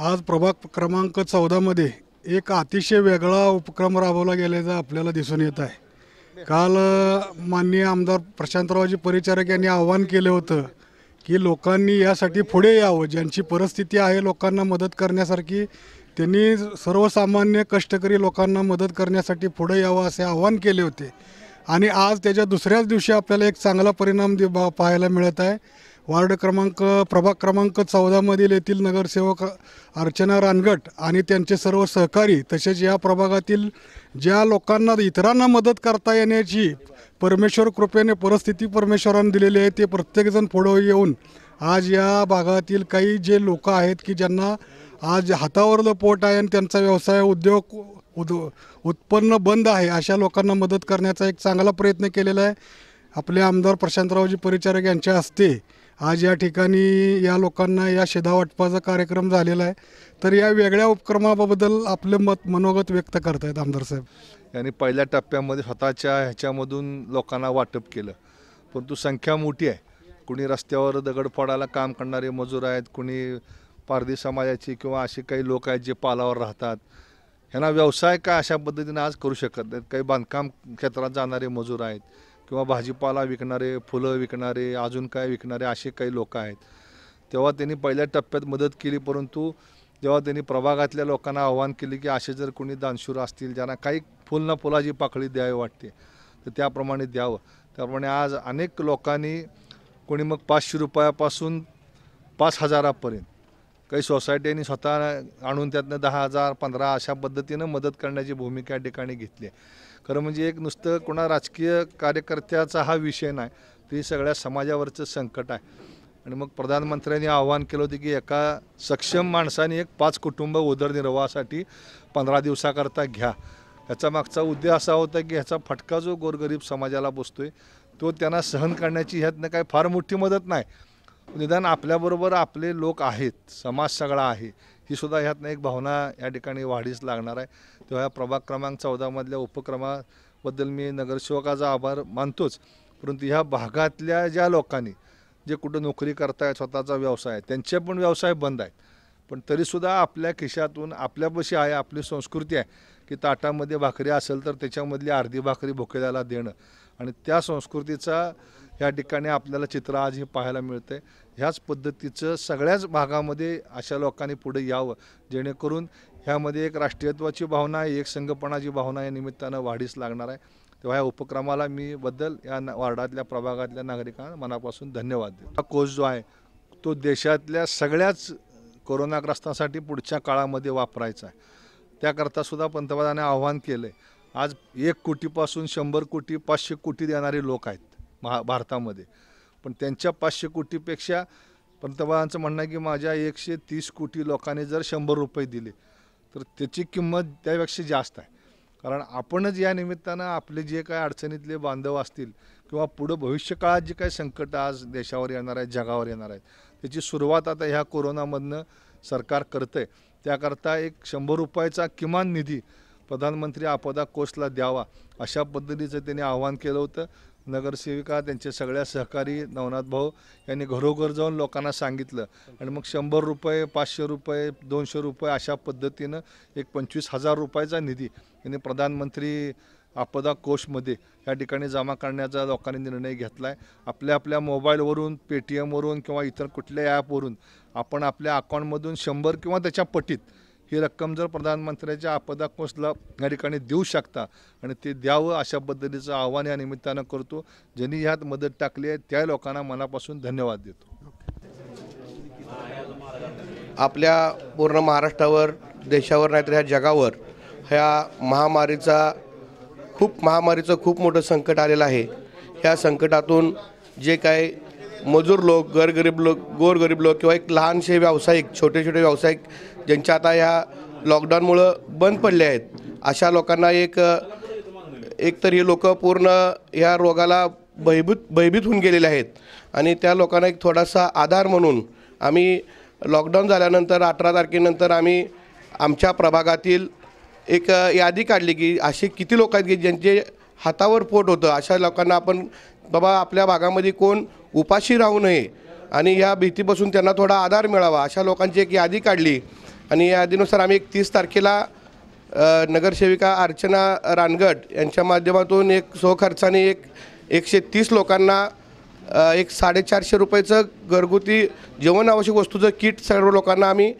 आज प्रभाग क्रमांक चौदामध्ये एक अतिशय वेगळा उपक्रम राबवला गेल्याचा आपल्याला दिसून येत आहे काल माननीय आमदार प्रशांतरावजी परिचारक यांनी आव्हान केलं होतं की लोकांनी यासाठी पुढे यावं ज्यांची परिस्थिती आहे लोकांना मदत करण्यासारखी त्यांनी सर्वसामान्य कष्टकरी लोकांना मदत करण्यासाठी पुढे यावं असे आव्हान केले होते आणि आज त्याच्या दुसऱ्याच दिवशी आपल्याला एक चांगला परिणाम दि पाहायला मिळत आहे वार्ड क्रमांक प्रभाग क्रमांक चौदामधील येथील नगरसेवक अर्चना रानगट आणि त्यांचे सर्व सहकारी तसेच या प्रभागातील ज्या लोकांना इतरांना मदत करता येण्याची परमेश्वर कृपेने परिस्थिती परमेश्वरानं दिलेली आहे ते प्रत्येकजण पुढं येऊन आज या भागातील काही जे लोक आहेत की ज्यांना आज हातावरलं पोट आहे आणि त्यांचा व्यवसाय उद्योग उद उत्पन्न बंद आहे अशा लोकांना मदत करण्याचा एक चांगला प्रयत्न केलेला आहे आपले आमदार प्रशांतरावजी परिचारक यांच्या हस्ते आज या ठिकाणी या लोकांना या वाटपाचा कार्यक्रम झालेला आहे तर या वेगळ्या उपक्रमाबद्दल आपले मत मनोगत व्यक्त आहेत आमदार साहेब यांनी पहिल्या टप्प्यामध्ये स्वतःच्या ह्याच्यामधून लोकांना वाटप केलं परंतु संख्या मोठी आहे कुणी रस्त्यावर दगड फोडायला काम करणारे मजूर आहेत कुणी पारधी समाजाची किंवा असे काही लोक आहेत जे पालावर राहतात ह्यांना व्यवसाय काय अशा पद्धतीने आज करू शकत नाहीत काही बांधकाम क्षेत्रात जाणारे मजूर आहेत किंवा भाजीपाला विकणारे फुलं विकणारे अजून काय विकणारे असे काही लोक आहेत तेव्हा त्यांनी पहिल्या टप्प्यात मदत केली परंतु जेव्हा त्यांनी प्रभागातल्या लोकांना आव्हान केले की असे जर कोणी दानशूर असतील ज्यांना काही फुल ना फुलाची पाकळी द्यावी वाटते तर त्याप्रमाणे द्यावं त्याप्रमाणे आज अनेक लोकांनी कोणी मग पाचशे रुपयापासून पाच हजारापर्यंत काही सोसायटीने स्वतः आणून त्यातनं दहा हजार पंधरा अशा पद्धतीनं मदत करण्याची भूमिका या ठिकाणी घेतली आहे खरं म्हणजे एक नुसतं कोणा राजकीय कार्यकर्त्याचा हा विषय नाही ते सगळ्या समाजावरचं संकट आहे आणि मग प्रधानमंत्र्यांनी आव्हान केलं होतं की एका सक्षम माणसाने एक पाच कुटुंब उदरनिर्वाहासाठी पंधरा दिवसाकरता घ्या ह्याचा मागचा उद्देश असा होता की ह्याचा फटका जो गोरगरीब समाजाला बसतोय तो त्यांना सहन करण्याची ह्यातनं काही फार मोठी मदत नाही निदान आपल्याबरोबर आपले लोक आहेत समाज सगळा आहे ही सुद्धा ह्यातनं एक भावना या ठिकाणी वाढीस लागणार आहे तेव्हा प्रभाग क्रमांक चौदामधल्या उपक्रमाबद्दल मी नगरसेवकाचा आभार मानतोच परंतु ह्या भागातल्या ज्या लोकांनी जे कुठं नोकरी करताय स्वतःचा व्यवसाय आहे त्यांचे पण व्यवसाय बंद आहेत पण तरीसुद्धा आपल्या खिशातून आपल्यापाशी आहे आपली संस्कृती आहे की ताटामध्ये भाकरी असेल तर त्याच्यामधली अर्धी भाकरी भुकेल्याला देणं आणि त्या संस्कृतीचा या ठिकाणी आपल्याला चित्र आज हे पाहायला मिळते ह्याच पद्धतीचं सगळ्याच भागामध्ये अशा लोकांनी पुढे यावं जेणेकरून ह्यामध्ये एक राष्ट्रीयत्वाची भावना आहे एक संघपणाची भावना या निमित्तानं वाढीस लागणार आहे तेव्हा या उपक्रमाला मी बद्दल या वार्डातल्या प्रभागातल्या नागरिकांना मनापासून धन्यवाद देतो हा कोच जो आहे तो देशातल्या सगळ्याच कोरोनाग्रस्तांसाठी पुढच्या काळामध्ये वापरायचा आहे त्याकरता सुद्धा पंतप्रधानांनी आव्हान केलं आहे आज एक कोटीपासून शंभर कोटी पाचशे कोटी देणारे लोक आहेत महा भारतामध्ये पण त्यांच्या पाचशे कोटीपेक्षा पंतप्रधानांचं म्हणणं आहे की माझ्या एकशे तीस कोटी लोकांनी जर शंभर रुपये दिले तर त्याची किंमत त्यापेक्षा जास्त आहे कारण आपणच या निमित्तानं आपले जे काय अडचणीतले बांधव असतील किंवा पुढं भविष्यकाळात जे काही संकट आज देशावर येणार आहे जगावर येणार आहे त्याची सुरुवात आता ह्या कोरोनामधनं सरकार करतं आहे त्याकरता एक शंभर रुपयाचा किमान निधी प्रधानमंत्री आपदा कोषला द्यावा अशा पद्धतीचं त्यांनी आवाहन केलं होतं नगरसेविका त्यांचे सगळ्या सहकारी नवनाथ भाऊ यांनी घरोघर जाऊन लोकांना सांगितलं आणि मग शंभर रुपये पाचशे रुपये दोनशे रुपये अशा पद्धतीनं एक पंचवीस हजार रुपयाचा निधी यांनी प्रधानमंत्री आपदा कोषमध्ये या ठिकाणी जमा करण्याचा लोकांनी निर्णय घेतला आहे आपल्या आपल्या मोबाईलवरून पेटीएमवरून किंवा इतर कुठल्या ॲपवरून आपण आपल्या अकाउंटमधून शंभर किंवा त्याच्या पटीत ही रक्कम जर प्रधानमंत्र्यांच्या आपदा कोषला या ठिकाणी देऊ शकता आणि ते द्यावं अशा पद्धतीचं आव्हान या निमित्तानं करतो ज्यांनी ह्यात मदत टाकली आहे त्या लोकांना मनापासून धन्यवाद देतो आपल्या पूर्ण महाराष्ट्रावर देशावर नाहीतर ह्या जगावर ह्या महामारीचा खूप महामारीचं खूप मोठं संकट आलेलं आहे ह्या संकटातून जे काही मजूर लोक गरगरीब लोक गोरगरीब लोक किंवा एक लहानसे व्यावसायिक छोटे छोटे व्यावसायिक ज्यांच्या आता ह्या लॉकडाऊनमुळं बंद पडले आहेत अशा लोकांना एक एकतर हे लोक पूर्ण या रोगाला भयभूत भयभीत होऊन गेलेले आहेत आणि त्या लोकांना एक थोडासा आधार म्हणून आम्ही लॉकडाऊन झाल्यानंतर अठरा तारखेनंतर आम्ही आमच्या प्रभागातील एक यादी काढली की असे किती लोक आहेत की ज्यांचे हातावर पोट होतं अशा लोकांना आपण बाबा आपल्या भागामध्ये कोण उपाशी राहू नये आणि या भीतीपासून त्यांना थोडा आधार मिळावा अशा लोकांची एक यादी काढली आणि या यादीनुसार आम्ही एक तीस तारखेला नगरसेविका अर्चना रानगट यांच्या माध्यमातून एक स्वखर्चाने एक एकशे तीस लोकांना एक साडेचारशे रुपयेचं घरगुती आवश्यक वस्तूचं किट सर्व लोकांना आम्ही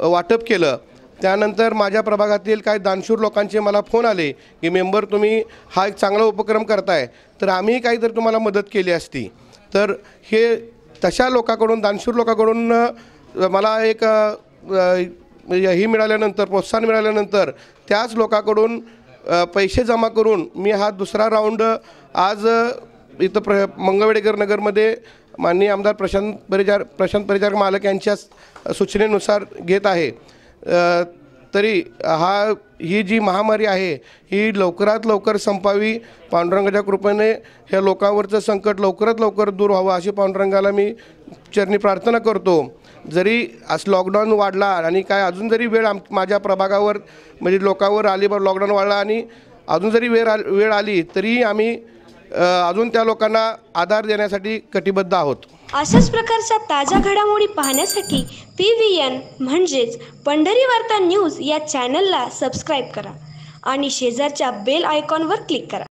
वाटप केलं त्यानंतर माझ्या प्रभागातील काही दानशूर लोकांचे मला फोन आले की मेंबर तुम्ही हा एक चांगला उपक्रम करताय तर आम्ही काहीतरी तुम्हाला मदत केली असती तर हे तशा लोकांकडून दानशूर लोकांकडून मला एक ही मिळाल्यानंतर प्रोत्साहन मिळाल्यानंतर त्याच लोकांकडून पैसे जमा करून मी हा दुसरा राऊंड आज इथं प्र मंगळवेडेकर नगरमध्ये माननीय आमदार प्रशांत परिचार प्रशांत परिचारक मालक यांच्या सूचनेनुसार घेत आहे तरी हा ही जी महामारी आहे ही लवकरात लवकर संपावी पांडुरंगाच्या कृपेने ह्या लोकांवरचं संकट लवकरात लवकर दूर व्हावं अशी पांडुरंगाला मी चरणी प्रार्थना करतो जरी आज लॉकडाऊन वाढला आणि काय अजून जरी वेळ आम माझ्या प्रभागावर म्हणजे लोकांवर आली लॉकडाऊन वाढला आणि अजून जरी वेळ वेळ आली तरीही आम्ही अजून त्या लोकांना आधार देण्यासाठी कटिबद्ध आहोत अशाच प्रकारच्या ताज्या घडामोडी पाहण्यासाठी पी व्ही एन म्हणजेच पंढरी वार्ता न्यूज या चॅनलला सबस्क्राईब करा आणि शेजारच्या बेल आयकॉनवर क्लिक करा